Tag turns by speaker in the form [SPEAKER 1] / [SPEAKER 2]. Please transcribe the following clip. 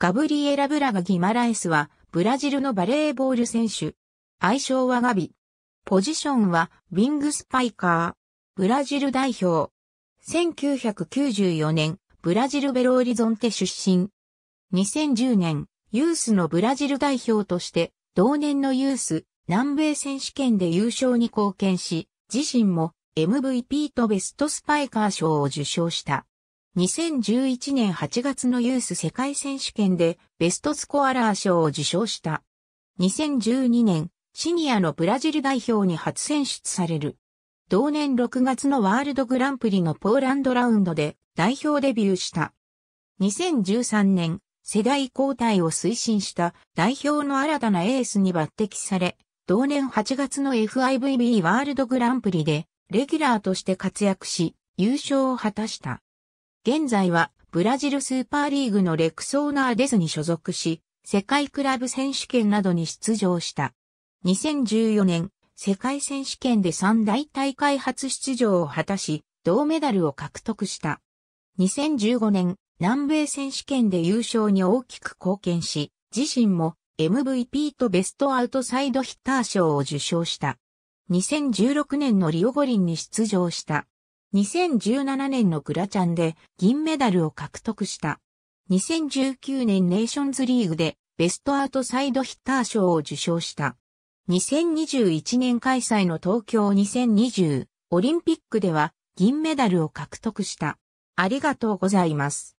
[SPEAKER 1] ガブリエラ・ブラガ・ギ
[SPEAKER 2] マラエスは、ブラジルのバレーボール選手。愛称はガビ。ポジションは、ウィングスパイカー。ブラジル代表。1994年、ブラジルベローリゾンテ出身。2010年、ユースのブラジル代表として、同年のユース、南米選手権で優勝に貢献し、自身も MVP とベストスパイカー賞を受賞した。2011年8月のユース世界選手権でベストスコアラー賞を受賞した。2012年、シニアのブラジル代表に初選出される。同年6月のワールドグランプリのポーランドラウンドで代表デビューした。2013年、世代交代を推進した代表の新たなエースに抜擢され、同年8月の FIVB ワールドグランプリでレギュラーとして活躍し、優勝を果たした。現在はブラジルスーパーリーグのレクソーナーデスに所属し、世界クラブ選手権などに出場した。2014年、世界選手権で三大大会初出場を果たし、銅メダルを獲得した。2015年、南米選手権で優勝に大きく貢献し、自身も MVP とベストアウトサイドヒッター賞を受賞した。2016年のリオ五輪に出場した。2017年のグラチャンで銀メダルを獲得した。2019年ネーションズリーグでベストアウトサイドヒッター賞を受賞した。2021年開催の東京2020オリンピックでは銀メダルを獲得した。
[SPEAKER 1] ありがとうございます。